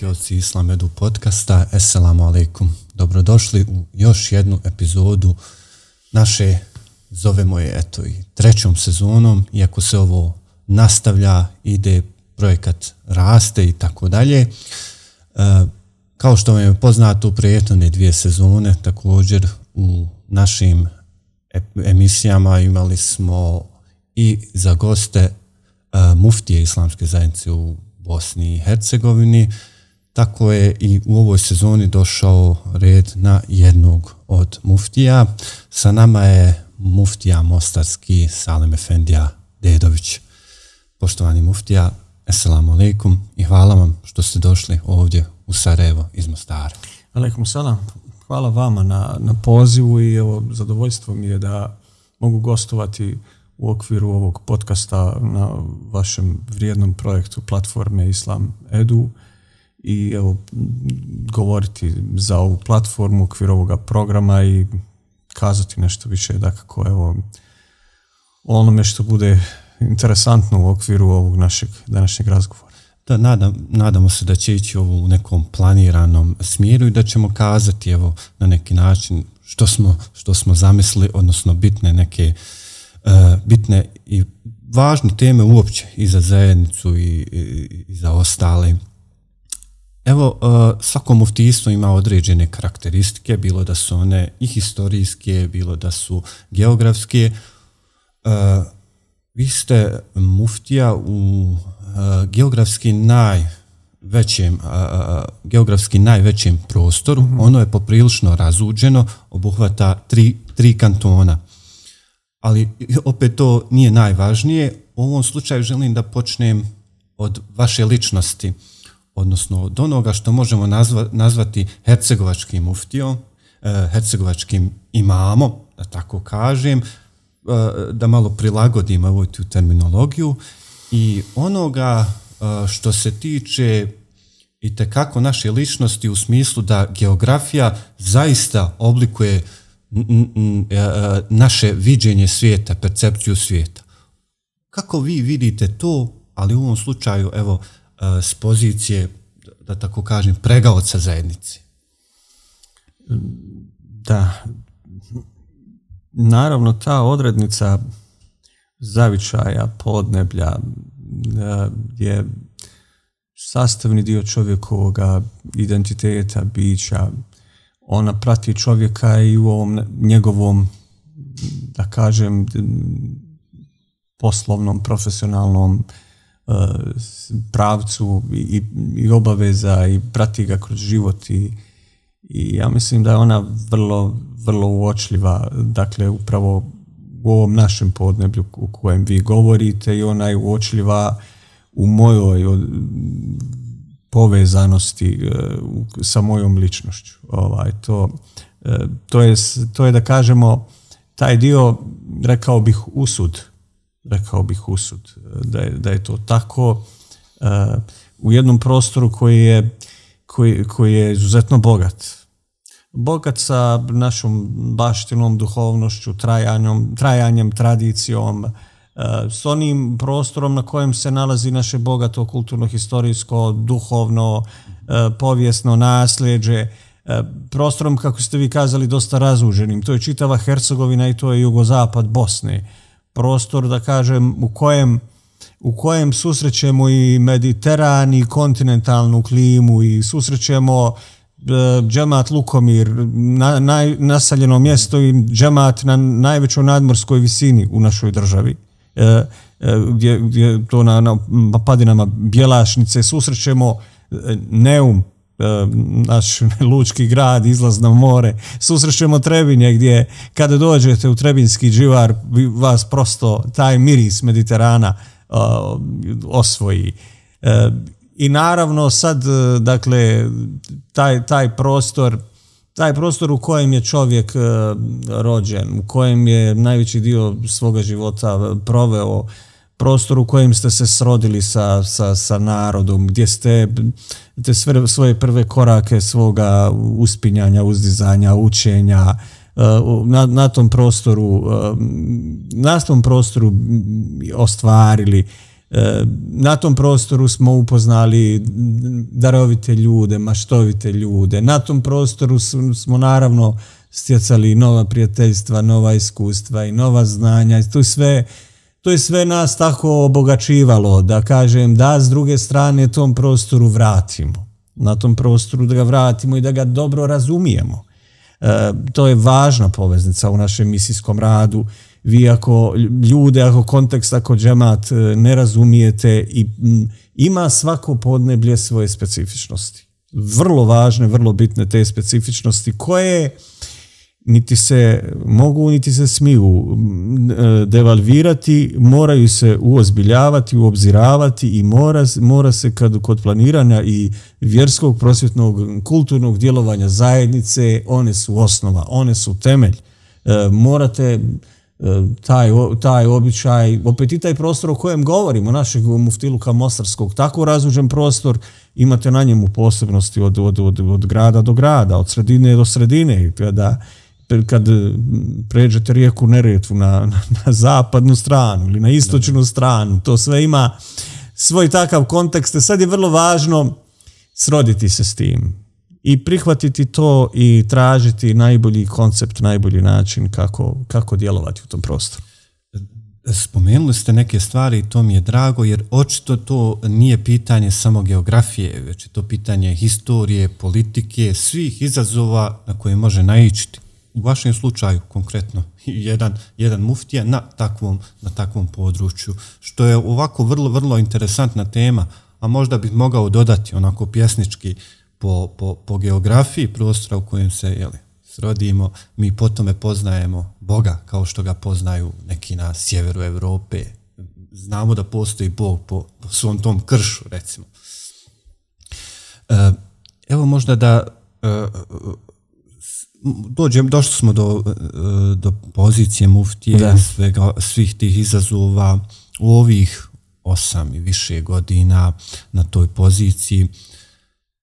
pratioci Islamedu podcasta, Esselamu alaikum. Dobrodošli u još jednu epizodu naše, zovemo je eto i trećom sezonom, iako se ovo nastavlja, ide, projekat raste i tako dalje. E, kao što vam je poznato u prijetljene dvije sezone, također u našim emisijama imali smo i za goste e, muftije islamske zajednice u Bosni i Hercegovini, tako je i u ovoj sezoni došao red na jednog od muftija. Sa nama je muftija Mostarski Salim Efendija Dedović. Poštovani muftija, Assalamu alaikum i hvala vam što ste došli ovdje u Sarajevo iz Mostara. Alaikum salam. Hvala vama na, na pozivu i evo, zadovoljstvo mi je da mogu gostovati u okviru ovog podcasta na vašem vrijednom projektu platforme Islam Edu i evo, govoriti za ovu platformu, u okviru ovoga programa i kazati nešto više, dakako, evo, onome što bude interesantno u okviru ovog našeg današnjeg razgovora. Da, nadam, nadamo se da će ići ovo u nekom planiranom smjeru i da ćemo kazati evo na neki način što smo, što smo zamislili, odnosno bitne neke e, bitne i važne teme uopće i za zajednicu i, i za ostale Evo, e, svako muftijstvo ima određene karakteristike, bilo da su one i historijske, bilo da su geografske. E, vi ste muftija u e, geografski najvećem, geografski najvećem prostoru. Mhm. Ono je poprilično razuđeno, obuhvata tri, tri kantona. Ali opet to nije najvažnije. U ovom slučaju želim da počnem od vaše ličnosti odnosno od onoga što možemo nazvati hercegovačkim muftijom, e, hercegovačkim imamo, da tako kažem, e, da malo prilagodimo ovu tu terminologiju i onoga e, što se tiče i tekako naše ličnosti u smislu da geografija zaista oblikuje naše viđenje svijeta, percepciju svijeta. Kako vi vidite to, ali u ovom slučaju, evo, E, s pozicije, da tako kažem, pregaoca zajednici. Da. Naravno, ta odrednica zavičaja, podneblja e, je sastavni dio čovjekovog identiteta, bića. Ona prati čovjeka i u ovom njegovom, da kažem, poslovnom, profesionalnom E, pravcu i, i obaveza i prati ga kroz život i, ja mislim da je ona vrlo, uočljiva, dakle upravo u ovom našem podneblju u kojem vi govorite i ona je uočljiva u mojoj povezanosti e, sa mojom ličnošću. Ovaj, e, to, je, to je da kažemo taj dio, rekao bih, usud rekao bih usud e, da je, to tako e, u jednom prostoru koji je, koji, izuzetno bogat. Bogat sa našom baštinom, duhovnošću, trajanjem, trajanjem tradicijom, e, s onim prostorom na kojem se nalazi naše bogato kulturno-historijsko, duhovno, povijesno nasljeđe, prostorom, kako ste vi kazali, dosta razuženim. To je čitava Hercegovina i to je jugozapad Bosne prostor, da kažem, u kojem u susrećemo i mediteran i kontinentalnu klimu i susrećemo e, džemat Lukomir, na, naseljeno mjesto i džemat na najvećoj nadmorskoj visini u našoj državi. E, e, gdje, to na, padinama Bjelašnice susrećemo Neum, E, naš lučki grad, izlaz na more. Susrećemo Trebinje gdje kada dođete u Trebinski dživar vas prosto taj miris Mediterana e, osvoji. E, I naravno sad, dakle, taj, taj prostor taj prostor u kojem je čovjek rođen, u kojem je najveći dio svoga života proveo, prostoru u kojem ste se srodili sa, narodom, gdje ste te svoje prve korake svoga uspinjanja, uzdizanja, učenja, e, na, tom prostoru e, na tom prostoru ostvarili e, na tom prostoru smo upoznali darovite ljude, maštovite ljude. Na tom prostoru smo naravno stjecali nova prijateljstva, nova iskustva i nova znanja. I to sve to je sve nas tako obogačivalo, da kažem da s druge strane tom prostoru vratimo. Na tom prostoru da ga vratimo i da ga dobro razumijemo. E, to je važna poveznica u našem misijskom radu. Vi ako ljude, ako kontekst, ako džemat e, ne razumijete i ima svako podneblje svoje specifičnosti. Vrlo važne, vrlo bitne te specifičnosti koje niti se mogu, niti se smiju e, devalvirati, moraju se uozbiljavati, uobziravati i mora, se kad, kod planiranja i vjerskog, prosvjetnog, kulturnog djelovanja zajednice, one su osnova, one su temelj. E, morate e, taj, običaj, opet i taj prostor o kojem govorimo, našeg muftiluka Mostarskog, tako razuđen prostor, imate na njemu posebnosti od, grada do grada, od sredine do sredine, kada kad e, pređete rijeku Neretvu na, zapadnu stranu ili na istočnu stranu, to sve ima svoj takav kontekst. E, sad je vrlo važno sroditi se s tim i prihvatiti to i tražiti najbolji koncept, najbolji način kako, kako djelovati u tom prostoru. Spomenuli ste neke stvari i to mi je drago, jer očito to nije pitanje samo geografije, već je to pitanje historije, politike, svih izazova na koje može naići u vašem slučaju konkretno jedan, jedan muftija na takvom, na takvom području, što je ovako vrlo, vrlo interesantna tema, a možda bih mogao dodati onako pjesnički po, po, po geografiji prostora u kojem se jeli, srodimo, mi po tome poznajemo Boga kao što ga poznaju neki na sjeveru Europe. Znamo da postoji Bog po svom tom kršu, recimo. E, evo možda da e, dođem, došli smo do, e, pozicije muftije svih tih izazova u ovih osam i više godina na toj poziciji.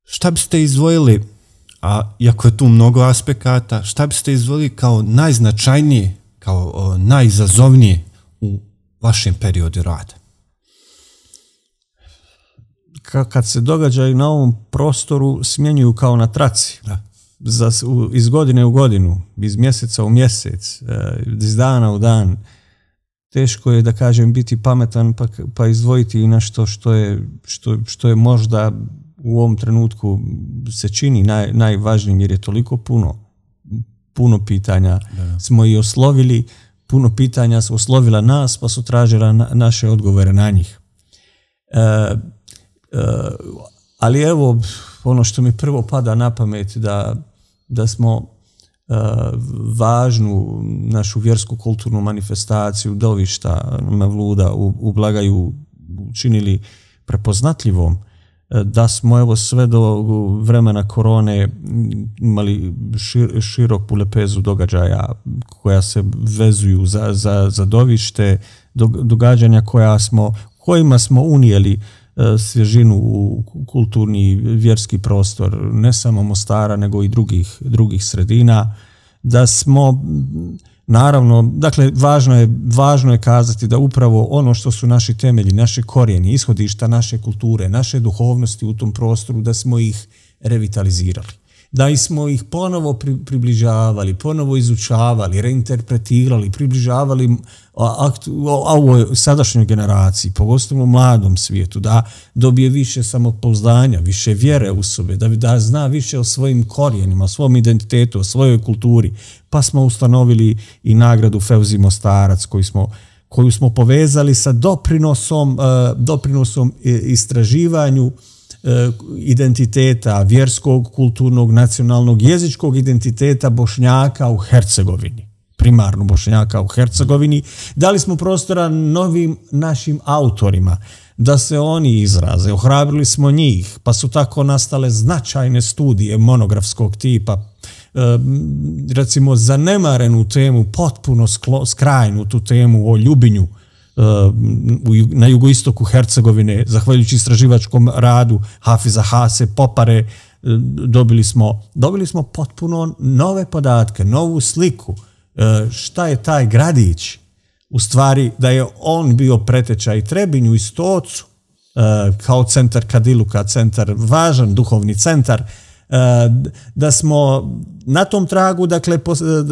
Šta biste izvojili, a iako je tu mnogo aspekata, šta biste izvojili kao najznačajnije, kao o, u vašem periodu rada? Kad se događaju na ovom prostoru smjenjuju kao na traci. Da za, iz godine u godinu, iz mjeseca u mjesec, e, iz dana u dan, teško je da kažem biti pametan pa, pa izdvojiti i nešto što je, što, je možda u ovom trenutku se čini naj, najvažnijim jer je toliko puno puno pitanja smo i oslovili, puno pitanja su oslovila nas pa su tražila naše odgovore na njih. E, e, ali evo ono što mi prvo pada na pamet da, da smo uh, važnu našu vjersku kulturnu manifestaciju dovišta ono, Mavluda u, Blagaju učinili prepoznatljivom uh, da smo evo sve do vremena korone imali široku lepezu događaja koja se vezuju za, za, dovište, događanja koja smo, kojima smo unijeli E, svježinu u kulturni vjerski prostor, ne samo Mostara, nego i drugih, drugih sredina, da smo naravno, dakle, važno je, važno je kazati da upravo ono što su naši temelji, naše korijeni, ishodišta naše kulture, naše duhovnosti u tom prostoru, da smo ih revitalizirali. Da smo ih ponovo približavali, ponovo izučavali, reinterpretirali, približavali a, ovoj sadašnjoj generaciji, pogotovo mladom svijetu, da dobije više samopouzdanja, više vjere u sebe, da, da zna više o svojim korijenima, o svom identitetu, o svojoj kulturi. Pa smo ustanovili i nagradu Feuzi Mostarac koju smo koju smo povezali sa doprinosom, e, doprinosom e, istraživanju e, identiteta vjerskog, kulturnog, nacionalnog, jezičkog identiteta Bošnjaka u Hercegovini primarno bošnjaka u Hercegovini, dali smo prostora novim našim autorima da se oni izraze, ohrabrili smo njih, pa su tako nastale značajne studije monografskog tipa, e, recimo zanemarenu temu, potpuno skrajnu tu temu o ljubinju e, na jugoistoku Hercegovine, zahvaljujući istraživačkom radu Hafiza Hase, Popare, e, dobili smo potpuno nove podatke, novu sliku, E, šta je taj gradić, u stvari da je on bio pretečaj Trebinju i Stocu, e, kao centar Kadiluka, centar, važan duhovni centar, e, da smo na tom tragu dakle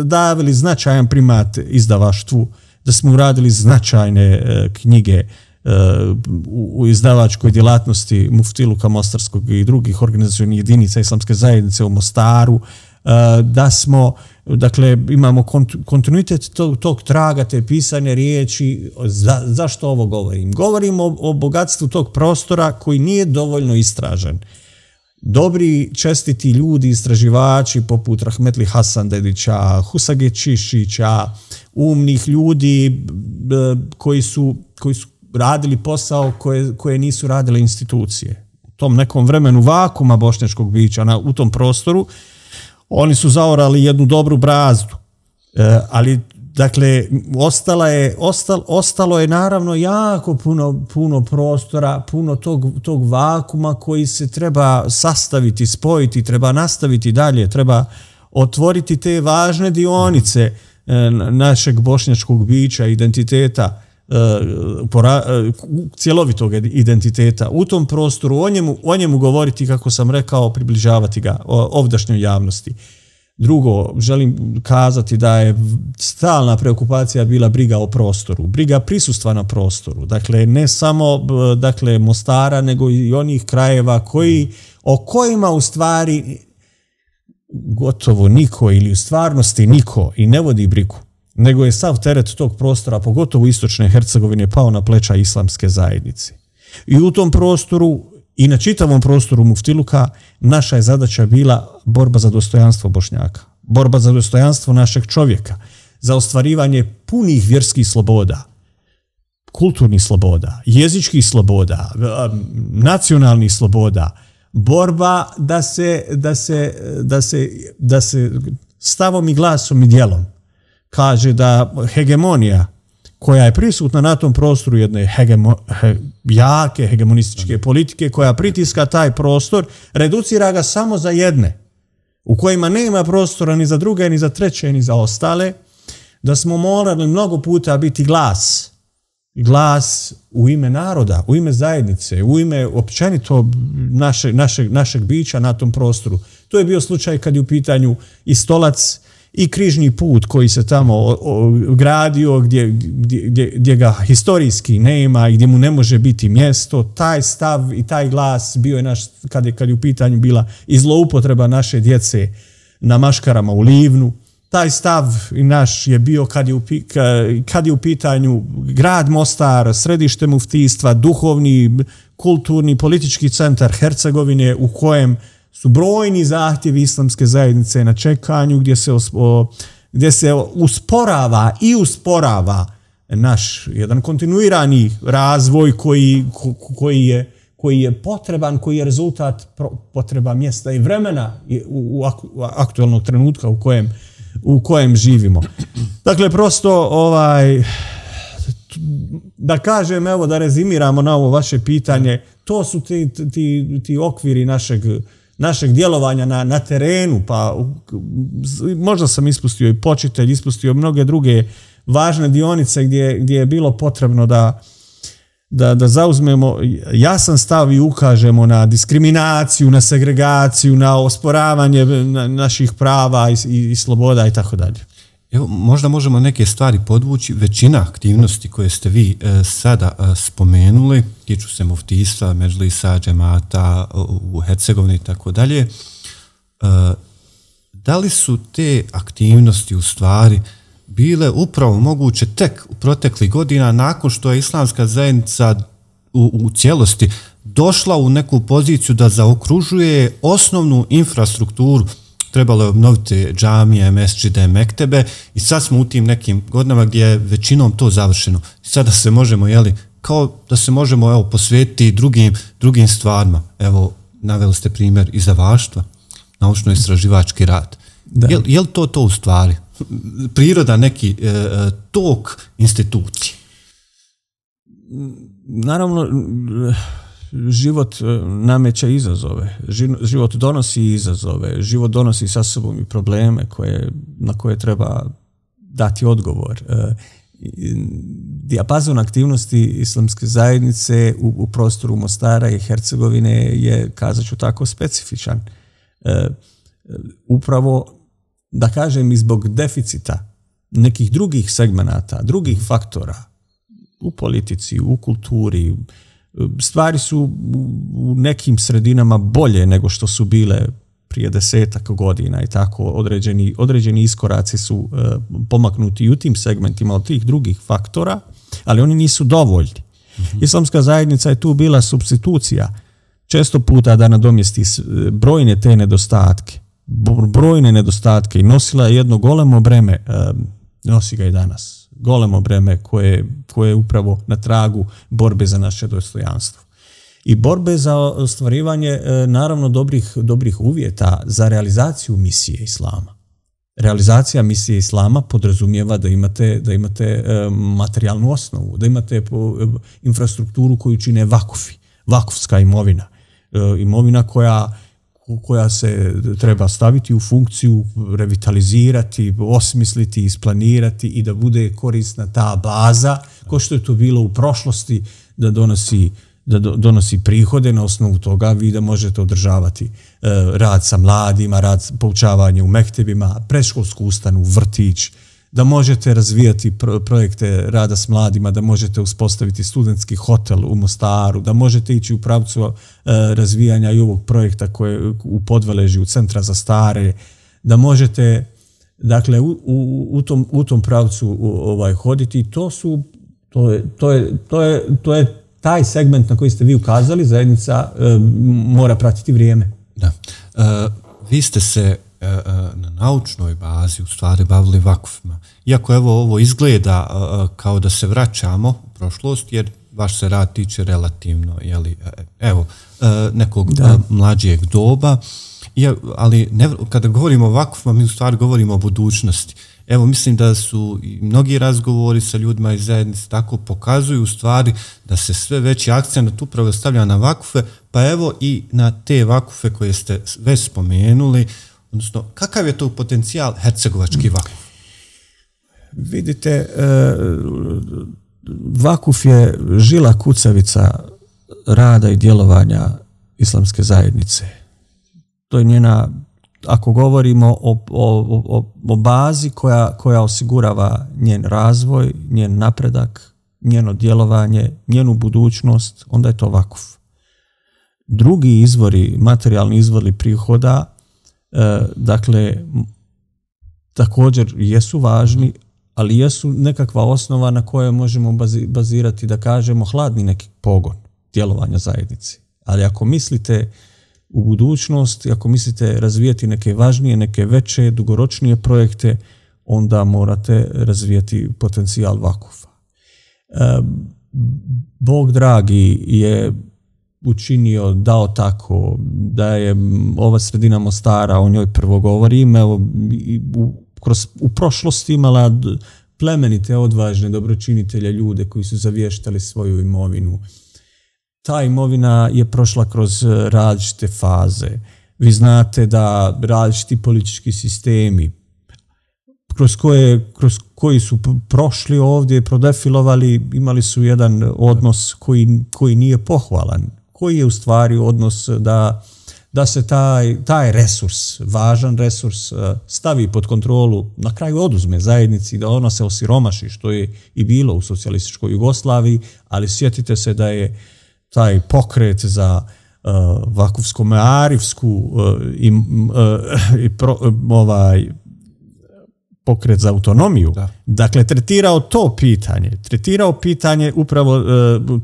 davili značajan primat izdavaštvu, da smo uradili značajne knjige u izdavačkoj djelatnosti Muftiluka Mostarskog i drugih organizacijalnih jedinica islamske zajednice u Mostaru, da smo Dakle, imamo kontinuitet tog, tog traga, te pisane riječi. Za, zašto ovo govorim? Govorim o, bogatstvu tog prostora koji nije dovoljno istražen. Dobri, čestiti ljudi, istraživači poput Rahmetli dedića, Husage Čišića, umnih ljudi koji su, koji radili posao koje, nisu radile institucije. U tom nekom vremenu vakuma bošnjačkog bića u tom prostoru oni su zaorali jednu dobru brazdu. E, ali dakle ostala je, ostalo je naravno jako puno, puno prostora, puno tog, tog vakuma koji se treba sastaviti, spojiti, treba nastaviti dalje, treba otvoriti te važne dionice e, našeg bošnjačkog bića, identiteta Eh, eh, cjelovitog identiteta u tom prostoru, o njemu, govoriti, kako sam rekao, približavati ga ovdašnjoj javnosti. Drugo, želim kazati da je stalna preokupacija bila briga o prostoru, briga prisustva na prostoru. Dakle, ne samo eh, dakle, Mostara, nego i onih krajeva koji, o kojima u stvari gotovo niko ili u stvarnosti niko i ne vodi brigu nego je sav teret tog prostora, pogotovo u istočne Hercegovine, pao na pleća islamske zajednice. I u tom prostoru i na čitavom prostoru Muftiluka naša je zadaća bila borba za dostojanstvo Bošnjaka, borba za dostojanstvo našeg čovjeka, za ostvarivanje punih vjerskih sloboda, kulturnih sloboda, jezičkih sloboda, nacionalnih sloboda, borba da se, da se, da se stavom i glasom i djelom kaže da hegemonija koja je prisutna na tom prostoru jedne jake hegemonističke politike koja pritiska taj prostor, reducira ga samo za jedne, u kojima nema prostora ni za druge, ni za treće, ni za ostale, da smo morali mnogo puta biti glas, glas u ime naroda, u ime zajednice, u ime općenito našeg, našeg bića na tom prostoru. To je bio slučaj kad je u pitanju i stolac, i križni put koji se tamo gradio, gdje, ga historijski nema i gdje mu ne može biti mjesto, taj stav i taj glas bio je naš, kad je, kad je u pitanju bila i zloupotreba naše djece na maškarama u Livnu, taj stav naš je bio kad je, u, kad je u pitanju grad Mostar, središte muftistva, duhovni, kulturni, politički centar Hercegovine u kojem su brojni zahtjevi islamske zajednice na čekanju gdje se, gdje se usporava i usporava naš jedan kontinuirani razvoj koji, je, koji je potreban, koji je rezultat potreba mjesta i vremena u, u aktualnog trenutka u kojem, živimo. Dakle, prosto ovaj, da kažem, evo da rezimiramo na ovo vaše pitanje, to su ti, ti, ti okviri našeg našeg djelovanja na, terenu, pa možda sam ispustio i počitelj, ispustio mnoge druge važne dionice gdje, je bilo potrebno da, da, da zauzmemo jasan stav i ukažemo na diskriminaciju, na segregaciju, na osporavanje naših prava i, i sloboda i tako dalje. Evo, možda možemo neke stvari podvući. Većina aktivnosti koje ste vi e, sada e, spomenuli, tiču se muftistva, međlisa, džemata u Hercegovini i tako dalje, e, da li su te aktivnosti u stvari bile upravo moguće tek u proteklih godina nakon što je islamska zajednica u, u cijelosti došla u neku poziciju da zaokružuje osnovnu infrastrukturu trebalo je obnoviti džamije, mesčide, mektebe i sad smo u tim nekim godinama gdje je većinom to završeno. Sada se možemo, jeli, kao da se možemo evo, posvetiti drugim, drugim stvarima. Evo, naveli ste primjer izdavaštva, naučno-istraživački rad. Jel Je, to to u stvari? Priroda neki e, e, tok institucije? Naravno, život e, nameće izazove, život donosi izazove, život donosi sa sobom i probleme na koje treba dati odgovor. E, dijapazon aktivnosti islamske zajednice u, prostoru Mostara i Hercegovine je, kazat tako, specifičan. E, upravo, da kažem, i zbog deficita nekih drugih segmenata, drugih faktora u politici, u kulturi, Stvari su u nekim sredinama bolje nego što su bile prije desetak godina i tako određeni, određeni iskoraci su e, pomaknuti i u tim segmentima od tih drugih faktora, ali oni nisu dovoljni. mm Islamska zajednica je tu bila substitucija često puta da nadomjesti e, brojne te nedostatke, brojne nedostatke i nosila je jedno golemo breme, e, nosi ga i danas golemo breme koje, je upravo na tragu borbe za naše dostojanstvo. I borbe za ostvarivanje e, naravno dobrih, dobrih uvjeta za realizaciju misije islama. Realizacija misije islama podrazumijeva da imate, da imate e, materijalnu osnovu, da imate e, infrastrukturu koju čine vakufi, vakufska imovina, imovina koja koja se treba staviti u funkciju, revitalizirati, osmisliti, isplanirati i da bude korisna ta baza, kao što je to bilo u prošlosti, da donosi da donosi prihode na osnovu toga vi da možete održavati eh, rad sa mladima, rad poučavanje u mektebima, preškolsku ustanu, vrtić, da možete razvijati projekte rada s mladima, da možete uspostaviti studentski hotel u Mostaru, da možete ići u pravcu e, razvijanja i ovog projekta koje u podveleži u centra za stare, da možete dakle u, tom, pravcu ovaj hoditi to je, taj segment na koji ste vi ukazali zajednica e, mora pratiti vrijeme da e, vi ste se naučnoj bazi u stvari bavili vakufima. Iako evo ovo izgleda kao da se vraćamo u prošlost, jer vaš se rad tiče relativno, jeli, e, evo, e, nekog da. E, mlađijeg doba, ali kada govorimo o vakufima, mi u stvari govorimo o budućnosti. Evo, mislim da su i mnogi razgovori sa ljudima iz zajednice tako pokazuju u stvari da se sve veći akcent upravo stavlja na vakufe, pa evo i na te vakufe koje ste već spomenuli, odnosno kakav je to potencijal hercegovački hmm. vakuf? Vidite, e, vakuf je žila kucavica rada i djelovanja islamske zajednice. To je njena, ako govorimo o, bazi koja, koja osigurava njen razvoj, njen napredak, njeno djelovanje, njenu budućnost, onda je to vakuf. Drugi izvori, materijalni izvori prihoda E, dakle, također jesu važni, ali jesu nekakva osnova na kojoj možemo bazirati da kažemo hladni neki pogon djelovanja zajednice. Ali ako mislite u budućnost, ako mislite razvijeti neke važnije, neke veće, dugoročnije projekte, onda morate razvijeti potencijal vakufa. E, Bog dragi je učinio, dao tako, da je ova sredina Mostara, o njoj prvo govorim, evo, u, kroz, u prošlosti imala plemenite, odvažne dobročinitelje, ljude koji su zavještali svoju imovinu. Ta imovina je prošla kroz različite faze. Vi znate da različiti politički sistemi kroz, koje, koji su prošli ovdje, prodefilovali, imali su jedan odnos koji, koji nije pohvalan koji je u stvari odnos eh, da, se taj, resurs, važan resurs, eh, stavi pod kontrolu, na kraju oduzme zajednici, da ona se osiromaši, što je i bilo u socijalističkoj Jugoslaviji, ali sjetite se da je taj pokret za uh, eh, vakufsko pokret za autonomiju, dakle tretirao to pitanje, tretirao pitanje upravo e,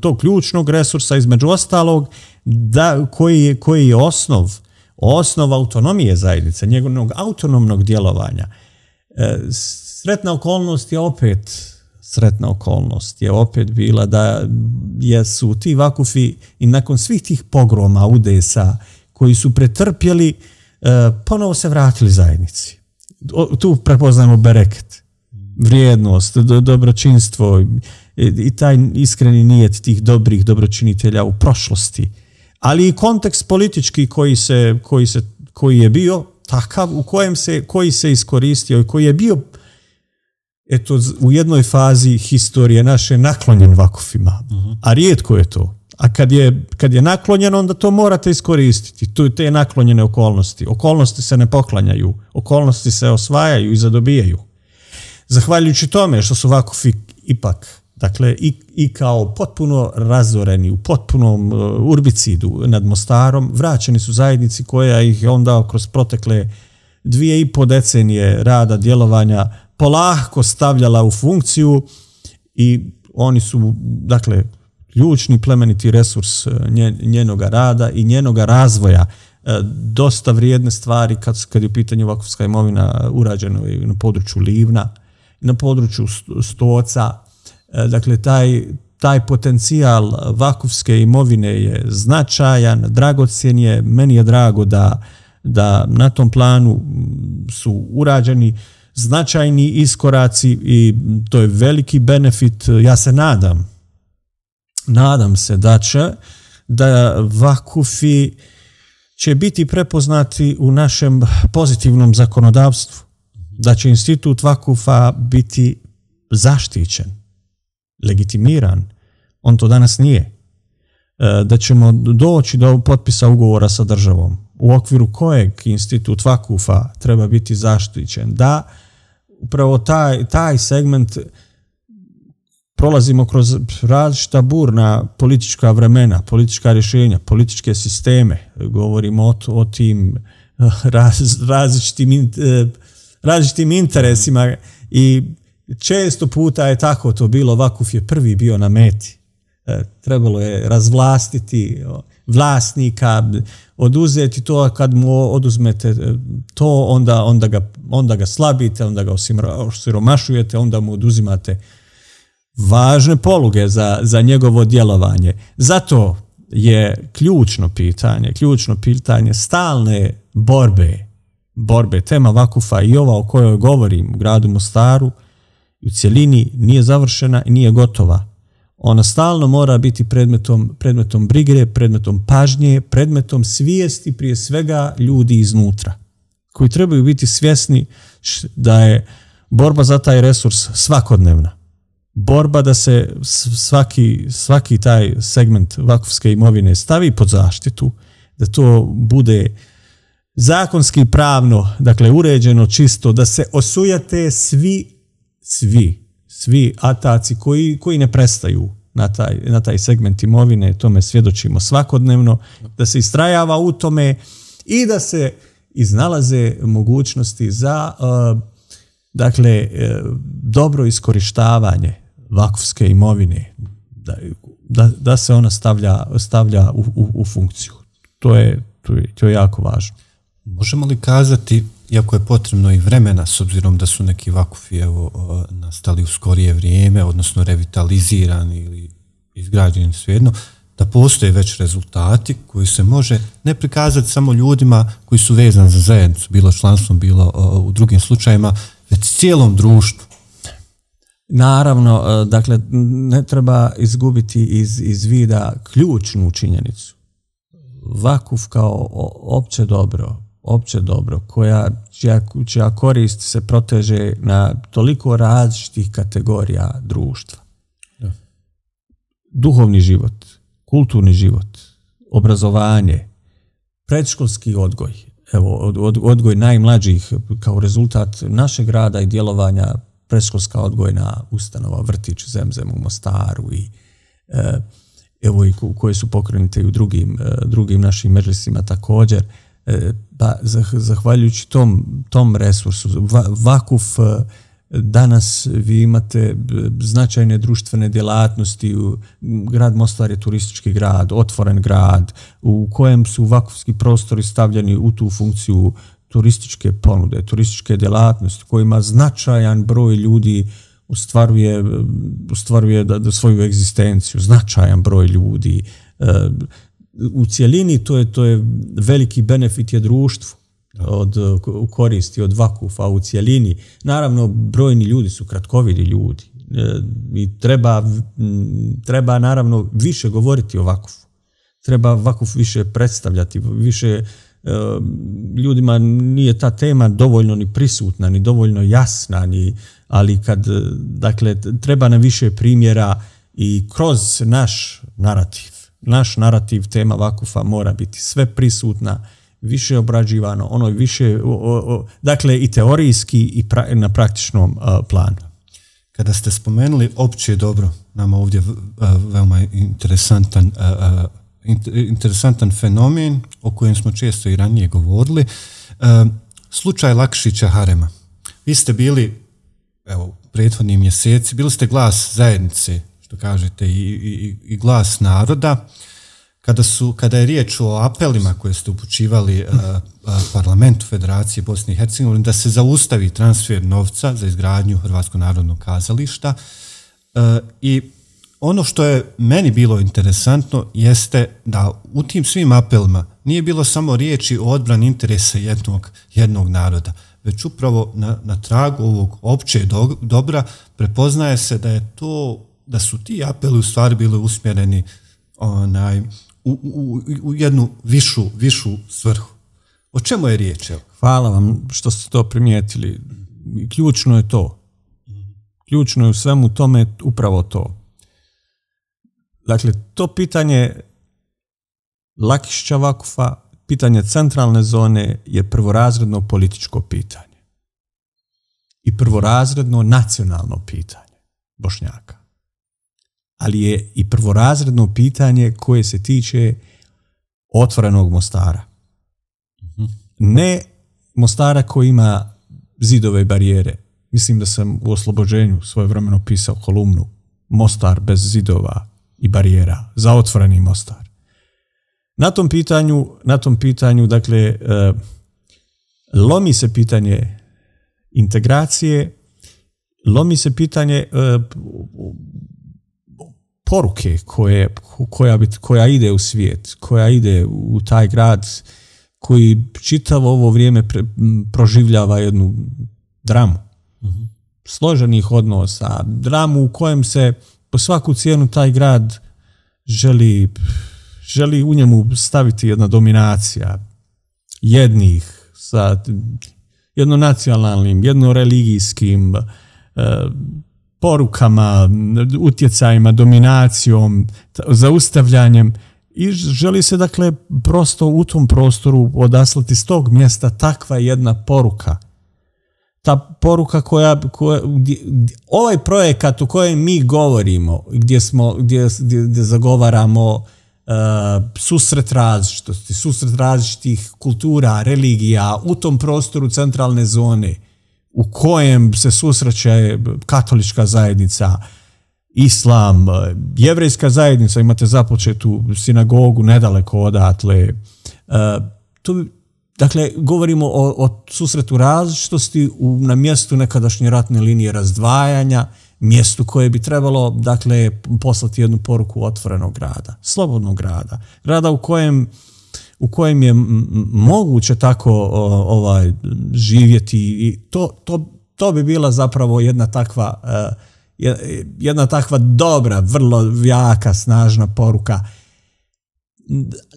tog ključnog resursa između ostalog koji, koji je osnov, osnov autonomije zajednice, njegovog autonomnog djelovanja. E, sretna okolnost je opet sretna okolnost je opet bila da jesu ti vakufi i nakon svih tih pogroma udesa koji su pretrpjeli, e, ponovo se vratili zajednici tu prepoznajemo bereket, vrijednost, dobročinstvo i, taj iskreni nijet tih dobrih dobročinitelja u prošlosti. Ali i kontekst politički koji, koji je bio takav u kojem se, koji se iskoristio i koji je bio eto, u jednoj fazi historije naše naklonjen vakufima, mhm. a rijetko je to. A kad je, kad je naklonjeno, onda to morate iskoristiti. Tu te naklonjene okolnosti. Okolnosti se ne poklanjaju. Okolnosti se osvajaju i zadobijaju. Zahvaljujući tome što su fik ipak dakle i, kao potpuno razoreni, u potpunom e, urbicidu nad Mostarom, vraćeni su zajednici koja ih onda kroz protekle dvije i po decenije rada, djelovanja polahko stavljala u funkciju i oni su, dakle, ključni plemeniti resurs e, njenoga rada i njenoga razvoja. E, dosta vrijedne stvari kad, kad je u pitanju vakufska imovina e, urađena je na području Livna, na području Stoca. Dakle, taj, taj potencijal vakufske imovine je značajan, dragocjen je, meni je drago da, da na tom planu su urađeni značajni iskoraci i to je veliki benefit. Ja se nadam nadam se da će, da vakufi će biti prepoznati u našem pozitivnom zakonodavstvu, da će institut vakufa biti zaštićen, legitimiran, on to danas nije, e, da ćemo doći do potpisa ugovora sa državom, u okviru kojeg institut vakufa treba biti zaštićen, da upravo taj, taj segment prolazimo kroz različita burna politička vremena, politička rješenja, političke sisteme, govorimo o, tim eh, eh, različitim, interesima i često puta je tako to bilo, Vakuf je prvi bio na meti. Eh, trebalo je razvlastiti vlasnika, oduzeti to, kad mu oduzmete to, onda, ga, onda ga slabite, onda ga osiromašujete, onda mu oduzimate važne poluge za, za njegovo djelovanje. Zato je ključno pitanje, ključno pitanje stalne borbe, borbe tema Vakufa i ova o kojoj govorim u gradu Mostaru u cjelini nije završena i nije gotova. Ona stalno mora biti predmetom, predmetom brige, predmetom pažnje, predmetom svijesti prije svega ljudi iznutra koji trebaju biti svjesni da je borba za taj resurs svakodnevna borba da se svaki, svaki taj segment vakufske imovine stavi pod zaštitu, da to bude zakonski pravno, dakle uređeno čisto, da se osujate svi, svi, svi ataci koji, ne prestaju na taj, na taj segment imovine, tome svjedočimo svakodnevno, da se istrajava u tome i da se iznalaze mogućnosti za eh, dakle eh, dobro iskorištavanje vakufske imovine, da, se ona stavlja, u, funkciju. To je, to je, jako važno. Možemo li kazati, iako je potrebno i vremena, s obzirom da su neki vakufi evo, nastali u skorije vrijeme, odnosno revitalizirani ili izgrađeni svejedno, da postoje već rezultati koji se može ne prikazati samo ljudima koji su vezani za zajednicu, bilo članstvom, bilo u drugim slučajevima, već cijelom društvu. Naravno, e, dakle, ne treba izgubiti iz, vida ključnu činjenicu. Vakuf kao opće dobro, opće dobro, koja, čija, korist se proteže na toliko različitih kategorija društva. Duhovni život, kulturni život, obrazovanje, predškolski odgoj, evo, odgoj najmlađih kao rezultat našeg rada i djelovanja predškolska odgojna ustanova, vrtić Zemzem u Mostaru i e, evo i koje su pokrenute i u drugim, e, našim međusima također. E, pa zahvaljujući tom, tom resursu, Vakuf danas vi imate značajne društvene djelatnosti, grad Mostar je turistički grad, otvoren grad, u kojem su vakufski prostori stavljeni u tu funkciju turističke ponude, turističke djelatnosti kojima značajan broj ljudi ostvaruje, da, svoju egzistenciju, značajan broj ljudi. E, u cjelini to je, to je veliki benefit je društvu od koristi od vakufa u cjelini. Naravno, brojni ljudi su kratkovili ljudi e, i treba, treba naravno više govoriti o vakufu. Treba vakuf više predstavljati, više ljudima nije ta tema dovoljno ni prisutna, ni dovoljno jasna, ni, ali kad, e, dakle, treba na više primjera i kroz naš narativ, naš narativ tema Vakufa mora biti sve prisutna, više obrađivano, ono više, dakle i teorijski i na praktičnom e, planu. Kada ste spomenuli opće dobro, nama ovdje e, veoma interesantan interesantan fenomen o kojem smo često i ranije govorili. E, slučaj Lakšića Harema. Vi ste bili, evo, prethodnim mjeseci, bili ste glas zajednice, što kažete, i, glas naroda. Kada, je riječ o apelima koje ste upućivali e, e, parlamentu Federacije Bosne i Hercegovine da se zaustavi transfer novca za izgradnju Hrvatsko narodnog kazališta i ono što je meni bilo interesantno jeste da u tim svim apelima nije bilo samo riječi o odbrani interesa jednog, jednog naroda, već upravo na, tragu ovog opće dobra prepoznaje se da je to da su ti apeli u stvari bili usmjereni u, jednu višu, višu svrhu. O čemu je riječ? Hvala vam što ste to primijetili. Ključno je to. Ključno je u svemu tome upravo to Dakle, to pitanje Lakišća Vakufa, pitanje centralne zone je prvorazredno političko pitanje i prvorazredno nacionalno pitanje Bošnjaka. Ali je i prvorazredno pitanje koje se tiče otvorenog Mostara. Mhm. Ne Mostara koji ima zidove i barijere. Mislim da sam u oslobođenju svoje vremeno pisao kolumnu Mostar bez zidova, i barijera za otvoreni Mostar. Na tom pitanju, na tom pitanju dakle, e, lomi se pitanje integracije, lomi se pitanje e, poruke koje, koja, ide u svijet, koja ide u taj grad koji čitavo ovo vrijeme proživljava jednu dramu. Mhm. Složenih odnosa, dramu u kojem se po svaku cijenu taj grad želi, želi u njemu staviti jedna dominacija jednih sa jednonacionalnim, jednoreligijskim eh, porukama, utjecajima, dominacijom, zaustavljanjem i želi se dakle prosto u tom prostoru odaslati s tog mjesta takva jedna poruka ta poruka koja, koja ovaj projekat o kojem mi govorimo, gdje, smo, gdje, zagovaramo uh, susret različitosti, susret različitih kultura, religija, u tom prostoru centralne zone u kojem se susreće katolička zajednica, islam, jevrejska zajednica, imate započetu sinagogu nedaleko odatle, uh, to bi Dakle, govorimo o, susretu različitosti na mjestu nekadašnje ratne linije razdvajanja, mjestu koje bi trebalo dakle, poslati jednu poruku otvorenog grada, slobodnog grada, grada u kojem je moguće tako ovaj živjeti i to, to, to bi bila zapravo jedna takva e, jedna takva dobra, vrlo jaka, snažna poruka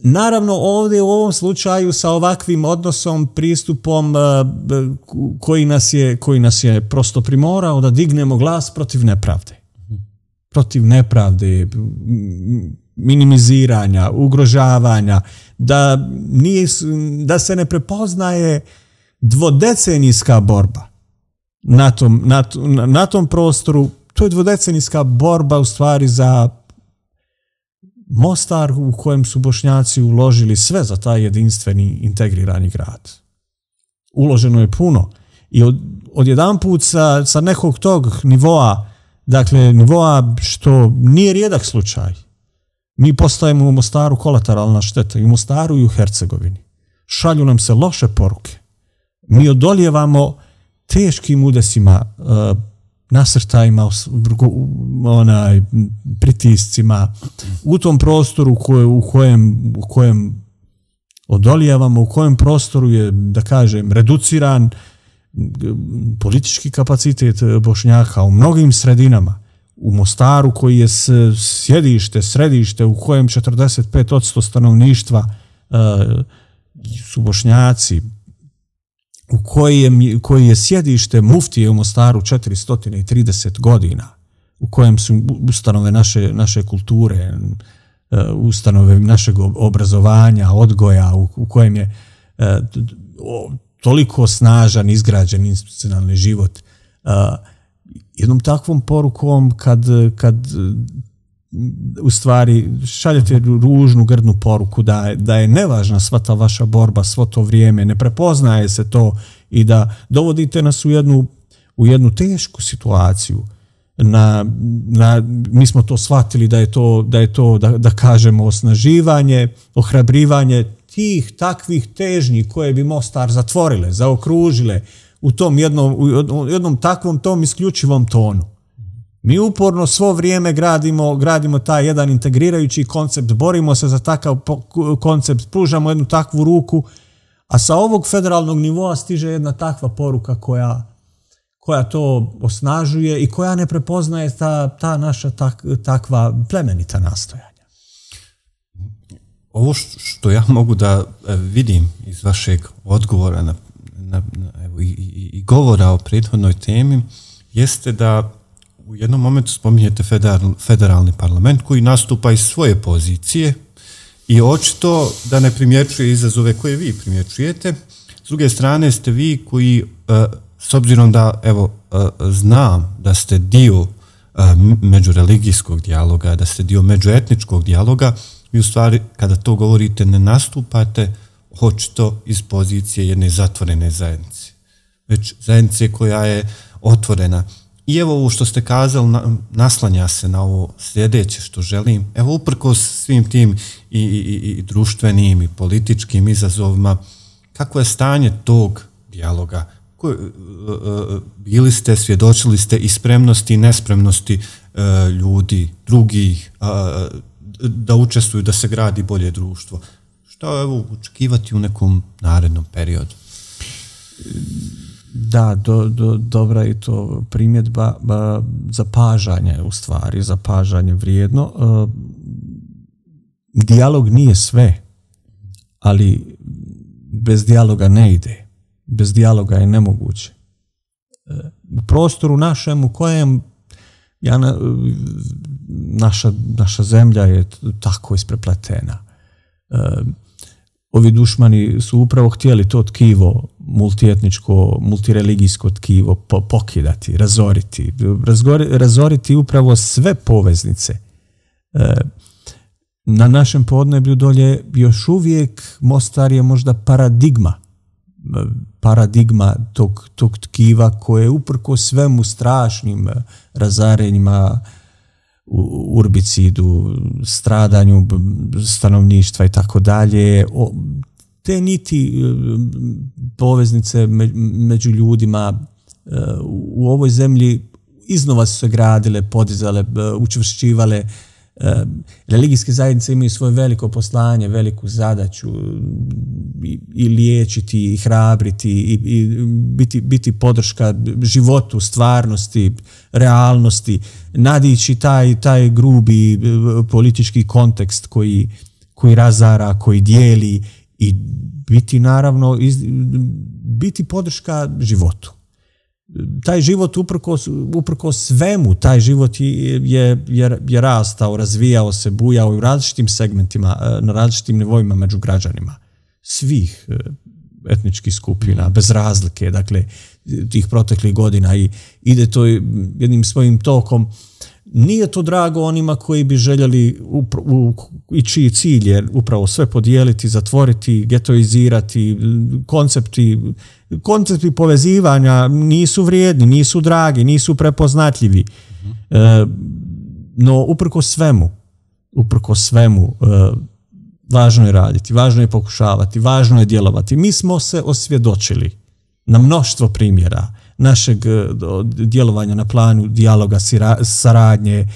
Naravno ovdje u ovom slučaju sa ovakvim odnosom, pristupom e, koji nas je, koji nas je prosto primorao da dignemo glas protiv nepravde. Protiv nepravde, minimiziranja, ugrožavanja, da, nije, da se ne prepoznaje dvodecenijska borba na tom, na tom prostoru. To je dvodecenijska borba u stvari za Mostar u kojem su Bošnjaci uložili sve za taj jedinstveni integrirani grad. Uloženo je puno i od, odjedan sa, nekog tog nivoa, dakle nivoa što nije rijedak slučaj, mi postajemo u Mostaru kolateralna šteta i u Mostaru i u Hercegovini. Šalju nam se loše poruke. Mi odoljevamo teškim udesima e, nasrtajima, onaj, pritiscima, u tom prostoru u, kojem, odolijevamo, u kojem prostoru je, da kažem, reduciran politički kapacitet e, Bošnjaka u mnogim sredinama, u Mostaru koji je sjedište, središte u kojem 45% stanovništva e, su Bošnjaci, u kojem, koji je sjedište muftije u Mostaru 430 godina, u kojem su ustanove naše, naše kulture, e, ustanove našeg obrazovanja, odgoja, u, kojem je e, toliko snažan, izgrađen institucionalni život. E, jednom takvom porukom kad, kad u stvari šaljete ružnu grdnu poruku da je, nevažna sva ta vaša borba svo to vrijeme, ne prepoznaje se to i da dovodite nas u jednu, tešku situaciju. Na, mi smo to shvatili da je to, da, je to da, kažemo, osnaživanje, ohrabrivanje tih takvih težnji koje bi Mostar zatvorile, zaokružile u tom jednom, u jednom takvom tom isključivom tonu. Mi uporno svo vrijeme gradimo, gradimo taj jedan integrirajući koncept, borimo se za takav koncept, pružamo jednu takvu ruku, a sa ovog federalnog nivoa stiže jedna takva poruka koja, to osnažuje i koja ne prepoznaje ta, naša takva plemenita nastojanja. Ovo što ja mogu da e, vidim iz vašeg odgovora i, i govora o prethodnoj temi jeste da u jednom momentu spominjete federalni parlament koji nastupa iz svoje pozicije i očito da ne primjećuje izazove koje vi primjećujete. S druge strane ste vi koji, e, s obzirom da evo, e, znam da ste dio e, međureligijskog dijaloga, da ste dio međuetničkog dijaloga, vi u stvari kada to govorite ne nastupate očito iz pozicije jedne zatvorene zajednice, već zajednice koja je otvorena. I evo ovo što ste kazali, naslanja se na ovo sljedeće što želim. Evo uprko svim tim i, i, i društvenim i političkim izazovima, kako je stanje tog dijaloga? E, e, bili ste, svjedočili ste i spremnosti i nespremnosti e, ljudi, drugih, da učestvuju, da se gradi bolje društvo. Što evo očekivati u nekom narednom periodu? Da, do, dobra je to primjedba za pažanje u stvari, za vrijedno. E, dijalog nije sve, ali bez dijaloga ne ide. Bez dijaloga je nemoguće. E, u prostoru našem u kojem ja, naša, naša zemlja je tako isprepletena. E, ovi dušmani su upravo htjeli to tkivo multietničko, multireligijsko tkivo pokidati, razoriti, razoriti upravo sve poveznice. E, na našem podneblju dolje još uvijek Mostar je možda paradigma e, paradigma tog, tog tkiva koje uprko svemu strašnim razarenjima u urbicidu, stradanju stanovništva i tako dalje, te niti e, poveznice među ljudima e, u ovoj zemlji iznova su se gradile, podizale, e, učvršćivale. Religijske zajednice imaju svoje veliko poslanje, veliku zadaću i, liječiti, i hrabriti, i, biti, podrška životu, stvarnosti, realnosti, nadići taj, taj grubi politički kontekst koji razara, koji dijeli i biti naravno biti podrška životu taj život uprko svemu, taj život je, je, je rastao, razvijao se, bujao u različitim segmentima, e, na različitim nivoima među građanima svih e, etničkih skupina, bez razlike, dakle, tih proteklih godina i ide to jednim svojim tokom nije to drago onima koji bi željeli i čiji cilj je upravo sve podijeliti, zatvoriti, getoizirati, koncepti, koncepti povezivanja nisu vrijedni, nisu dragi, nisu prepoznatljivi. Mhm. E, no, uprko svemu, uprko svemu, e, važno je raditi, važno je pokušavati, važno je djelovati. Mi smo se osvjedočili na mnoštvo primjera našeg e, djelovanja na planu dijaloga, saradnje, e,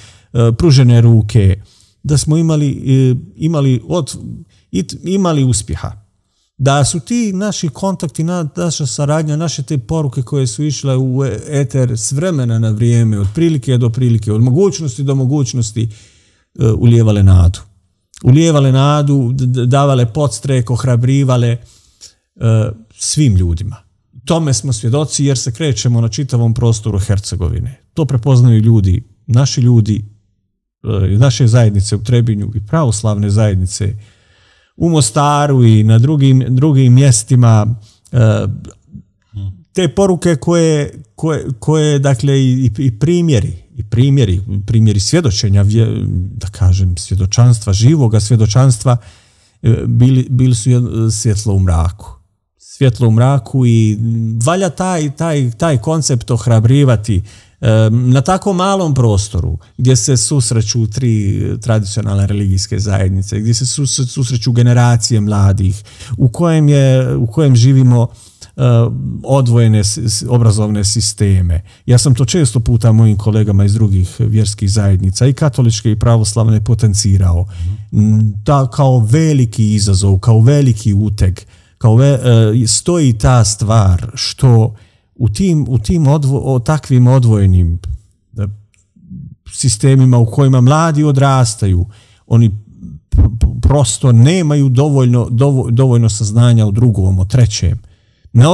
pružene ruke, da smo imali, e, imali, od, imali uspjeha. Da su ti naši kontakti, naša saradnja, naše te poruke koje su išle u eter s vremena na vrijeme, od prilike do prilike, od mogućnosti do mogućnosti, ulijevale nadu. Ulijevale nadu, davale podstrek, ohrabrivale svim ljudima tome smo svjedoci jer se krećemo na čitavom prostoru Hercegovine. To prepoznaju ljudi, naši ljudi, e, naše zajednice u Trebinju i pravoslavne zajednice u Mostaru i na drugim, mjestima e, te poruke koje, dakle i, primjeri i primjeri, primjeri svjedočenja, da kažem, svjedočanstva, živoga svjedočanstva, e, bili, bili su svjetlo u mraku svjetlo u mraku i valja taj, taj, taj koncept ohrabrivati na tako malom prostoru gdje se susreću tri tradicionalne religijske zajednice, gdje se susreću generacije mladih, u kojem, živimo odvojene obrazovne sisteme. Ja sam to često puta mojim kolegama iz drugih vjerskih zajednica i katoličke i pravoslavne potencirao. Mhm. kao veliki izazov, kao veliki uteg kao e, stoji ta stvar što u takvim odvojenim e, sistemima u kojima mladi odrastaju, oni prosto nemaju dovoljno, dovoljno saznanja o drugom, o trećem. Ne,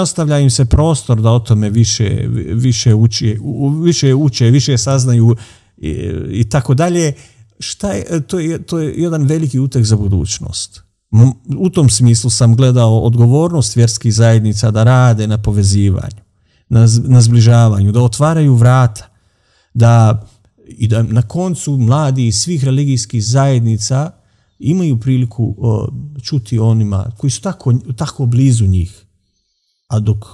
ostavlja im se prostor da o tome više, više, uče više uče, više saznaju e, i, tako dalje. Šta je, to, je, to je jedan veliki uteg za budućnost u tom smislu sam gledao odgovornost vjerskih zajednica da rade na povezivanju, na, zbližavanju, da otvaraju vrata, da i da na koncu mladi iz svih religijskih zajednica imaju priliku čuti onima koji su tako, blizu njih. A dok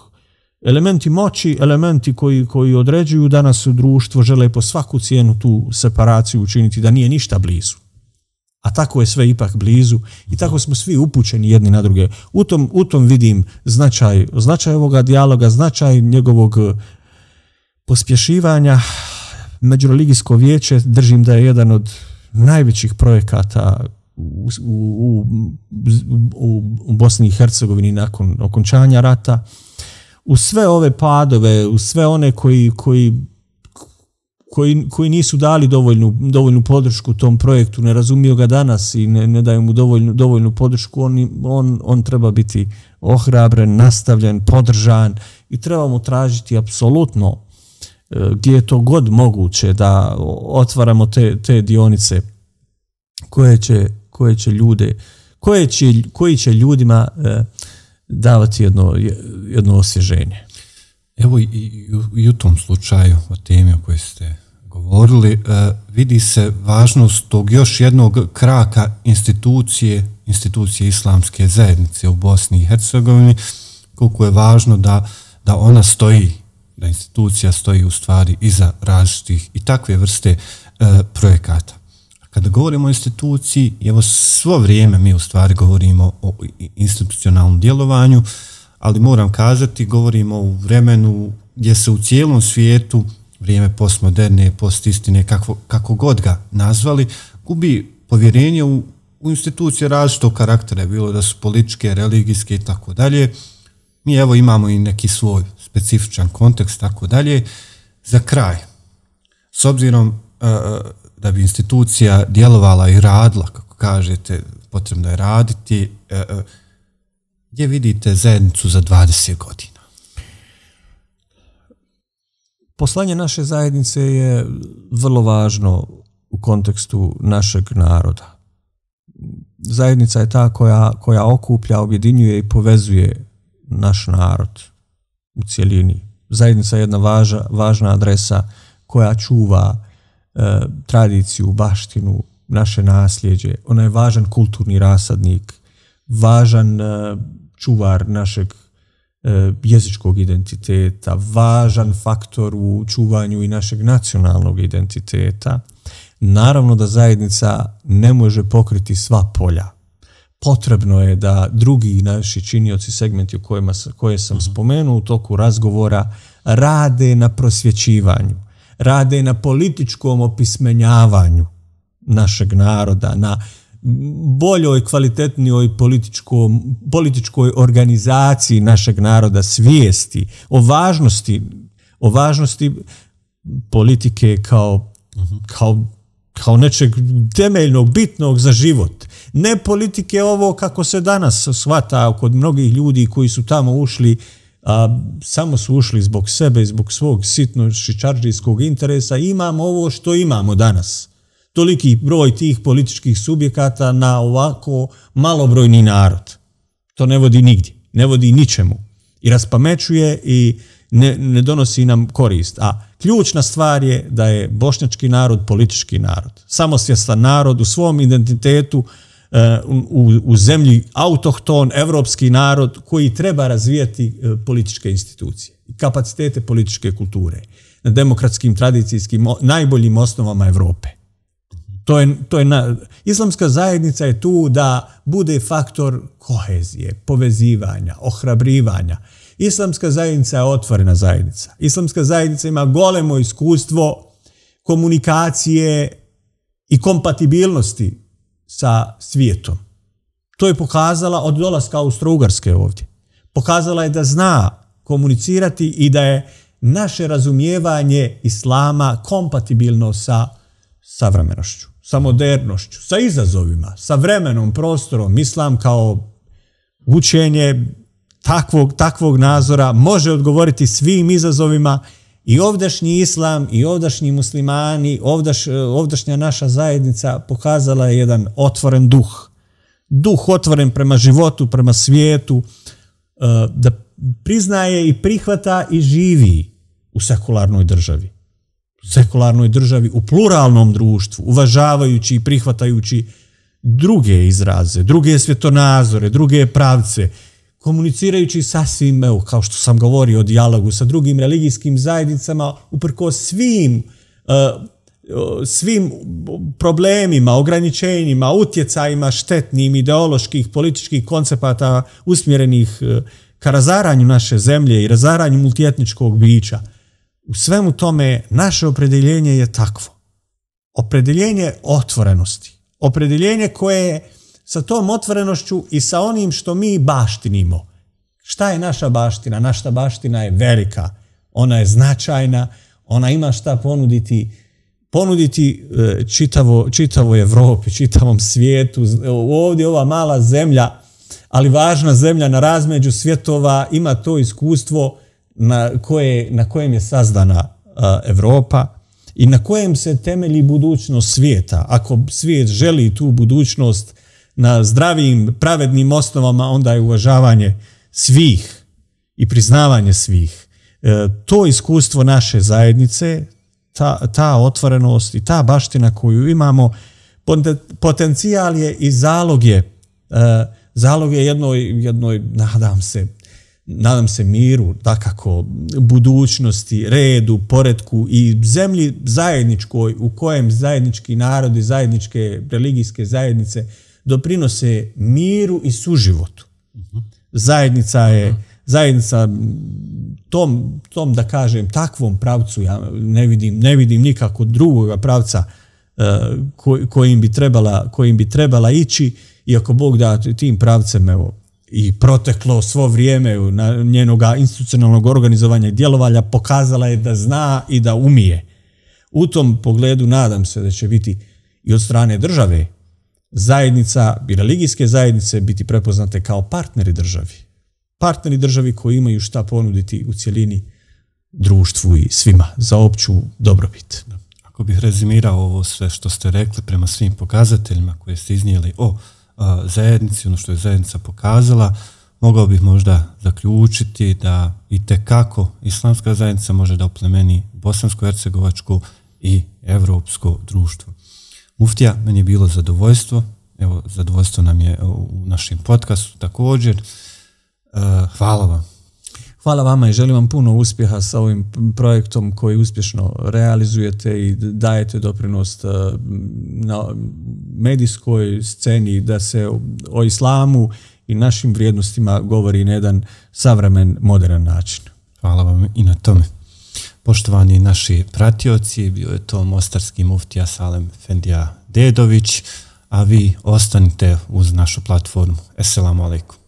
elementi moći, elementi koji, koji određuju danas u društvo žele po svaku cijenu tu separaciju učiniti da nije ništa blizu a tako je sve ipak blizu i tako smo svi upućeni jedni na druge. U tom, vidim značaj, značaj ovoga dijaloga, značaj njegovog eh, pospješivanja. Međureligijsko vijeće držim da je jedan od najvećih projekata u, u, u, u Bosni i Hercegovini nakon okončanja rata. U sve ove padove, u sve one koji, koji koji, nisu dali dovoljnu, dovoljnu podršku tom projektu, ne razumiju ga danas i ne, ne daju mu dovoljnu, dovoljnu podršku, on, on, treba biti ohrabren, nastavljen, podržan i trebamo tražiti apsolutno e, gdje je to god moguće da otvaramo te, dionice koje će, ljude koji će ljudima e, davati jedno, jedno osježenje. Evo i u tom slučaju o temi o kojoj ste govorili, e, vidi se važnost tog još jednog kraka institucije, institucije islamske zajednice u Bosni i Hercegovini, koliko je važno da, ona stoji, da institucija stoji u stvari iza različitih i takve vrste e, projekata. Kada govorimo o instituciji, evo svo vrijeme mi u stvari govorimo o institucionalnom djelovanju, ali moram kazati, govorimo u vremenu gdje se u cijelom svijetu vrijeme postmoderne, postistine, kako, kako god ga nazvali, gubi povjerenje u, institucije različitog karaktera, bilo da su političke, religijske i tako dalje. Mi evo imamo i neki svoj specifičan kontekst, tako dalje. Za kraj, s obzirom e, e, da bi institucija djelovala i radila, kako kažete, potrebno je raditi, e, gdje vidite zajednicu za 20 godina? Poslanje naše zajednice je vrlo važno u kontekstu našeg naroda. Zajednica je ta koja, koja okuplja, objedinjuje i povezuje naš narod u cjelini. Zajednica je jedna važna adresa koja čuva e, tradiciju, baštinu, naše nasljeđe. Ona je važan kulturni rasadnik, važan e, čuvar našeg E, jezičkog identiteta, važan faktor u čuvanju i našeg nacionalnog identiteta. Naravno da zajednica ne može pokriti sva polja. Potrebno je da drugi naši činioci segmenti kojima, koje sam mhm. spomenuo u toku razgovora rade na prosvjećivanju, rade na političkom opismenjavanju našeg naroda, na boljoj, kvalitetnijoj političkoj organizaciji našeg naroda, svijesti o važnosti, o važnosti politike kao, kao, nečeg temeljnog, bitnog za život. Ne politike ovo kako se danas shvata kod mnogih ljudi koji su tamo ušli samo su ušli zbog sebe zbog svog sitno interesa, imamo ovo što imamo danas toliki broj tih političkih subjekata na ovako malobrojni narod. To ne vodi nigdje, ne vodi ničemu. I raspamećuje i ne, donosi nam korist. A ključna stvar je da je bošnjački narod politički narod. Samosvjestan narod u svom identitetu, eh, u, zemlji autohton, evropski narod koji treba razvijati eh, političke institucije, kapacitete političke kulture na demokratskim, tradicijskim, najboljim osnovama Europe. To je, to je islamska zajednica je tu da bude faktor kohezije, povezivanja, ohrabrivanja. Islamska zajednica je otvorena zajednica. Islamska zajednica ima golemo iskustvo komunikacije i kompatibilnosti sa svijetom. To je pokazala od dolaska Austro-Ugarske ovdje. Pokazala je da zna komunicirati i da je naše razumijevanje islama kompatibilno sa savremenošću, sa modernošću, sa izazovima, sa vremenom, prostorom, islam kao učenje takvog, takvog nazora može odgovoriti svim izazovima i ovdašnji islam i ovdašnji muslimani, ovdaš, ovdašnja naša zajednica pokazala je jedan otvoren duh. Duh otvoren prema životu, prema svijetu, e, da priznaje i prihvata i živi u sekularnoj državi sekularnoj državi, u pluralnom društvu, uvažavajući i prihvatajući druge izraze, druge svjetonazore, druge pravce, komunicirajući sasvim, evo, kao što sam govorio o dijalogu sa drugim religijskim zajednicama, uprko svim e, e, svim problemima, ograničenjima, utjecajima štetnim ideoloških, političkih koncepata usmjerenih e, ka razaranju naše zemlje i razaranju multijetničkog bića u svemu tome naše opredeljenje je takvo. Opredeljenje otvorenosti. Opredeljenje koje je sa tom otvorenošću i sa onim što mi baštinimo. Šta je naša baština? Naša baština je velika. Ona je značajna. Ona ima šta ponuditi ponuditi e, čitavo, čitavo Evropi, čitavom svijetu. E, ovdje ova mala zemlja, ali važna zemlja na razmeđu svjetova ima to iskustvo na, kojem je sazdana Europa i na kojem se temelji budućnost svijeta. Ako svijet želi tu budućnost na zdravim, pravednim osnovama, onda je uvažavanje svih i priznavanje svih. E, to iskustvo naše zajednice, ta, ta otvorenost i ta baština koju imamo, potencijal je i zalog je, e, zalog je jednoj, jednoj, nadam se, nadam se miru, takako, budućnosti, redu, poretku i zemlji zajedničkoj u kojem zajednički narodi, zajedničke religijske zajednice doprinose miru i suživotu. Zajednica je, zajednica tom, da kažem, takvom pravcu, ja ne vidim, ne vidim nikako drugoga pravca e, kojim bi trebala, kojim bi trebala ići i ako Bog da tim pravcem evo i proteklo svo vrijeme na njenoga institucionalnog organizovanja i djelovanja pokazala je da zna i da umije. U tom pogledu nadam se da će biti i od strane države zajednica i religijske zajednice biti prepoznate kao partneri državi. Partneri državi koji imaju šta ponuditi u cjelini društvu i svima za opću dobrobit. Ako bih rezimirao ovo sve što ste rekli prema svim pokazateljima koje ste iznijeli o zajednici, ono što je zajednica pokazala, mogao bih možda zaključiti da i tekako islamska zajednica može da oplemeni bosansko i evropsko društvo. Muftija, meni je bilo zadovoljstvo, evo zadovoljstvo nam je u našem podcastu također. E, hvala vam. Hvala vama i želim vam puno uspjeha sa ovim projektom koji uspješno realizujete i dajete doprinos e, na medijskoj sceni da se o islamu i našim vrijednostima govori na jedan savremen, modern način. Hvala vam i na tome. Poštovani naši pratioci, bio je to Mostarski muftija Salem Fendija Dedović, a vi ostanite uz našu platformu. Esselamu alaikum.